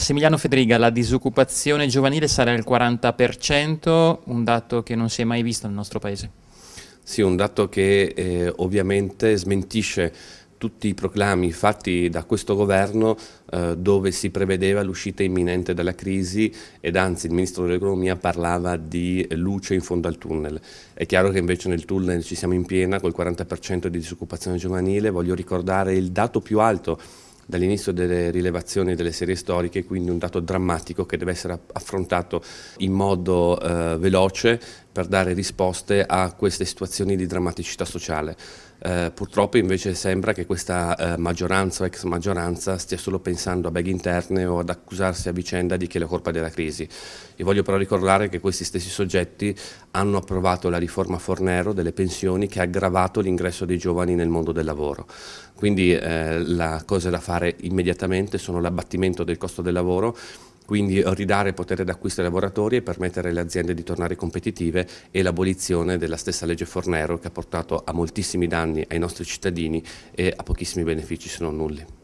Massimiliano Federica, la disoccupazione giovanile sarà il 40%, un dato che non si è mai visto nel nostro paese. Sì, un dato che eh, ovviamente smentisce tutti i proclami fatti da questo governo eh, dove si prevedeva l'uscita imminente dalla crisi ed anzi il Ministro dell'Economia parlava di luce in fondo al tunnel. È chiaro che invece nel tunnel ci siamo in piena col 40% di disoccupazione giovanile, voglio ricordare il dato più alto dall'inizio delle rilevazioni delle serie storiche, quindi un dato drammatico che deve essere affrontato in modo eh, veloce per dare risposte a queste situazioni di drammaticità sociale. Eh, purtroppo invece sembra che questa eh, maggioranza o ex maggioranza stia solo pensando a beghe interne o ad accusarsi a vicenda di chi è la colpa della crisi. Io voglio però ricordare che questi stessi soggetti hanno approvato la riforma Fornero delle pensioni che ha aggravato l'ingresso dei giovani nel mondo del lavoro. Quindi eh, la cosa da fare immediatamente sono l'abbattimento del costo del lavoro quindi ridare potere d'acquisto ai lavoratori e permettere alle aziende di tornare competitive e l'abolizione della stessa legge Fornero che ha portato a moltissimi danni ai nostri cittadini e a pochissimi benefici se non nulli.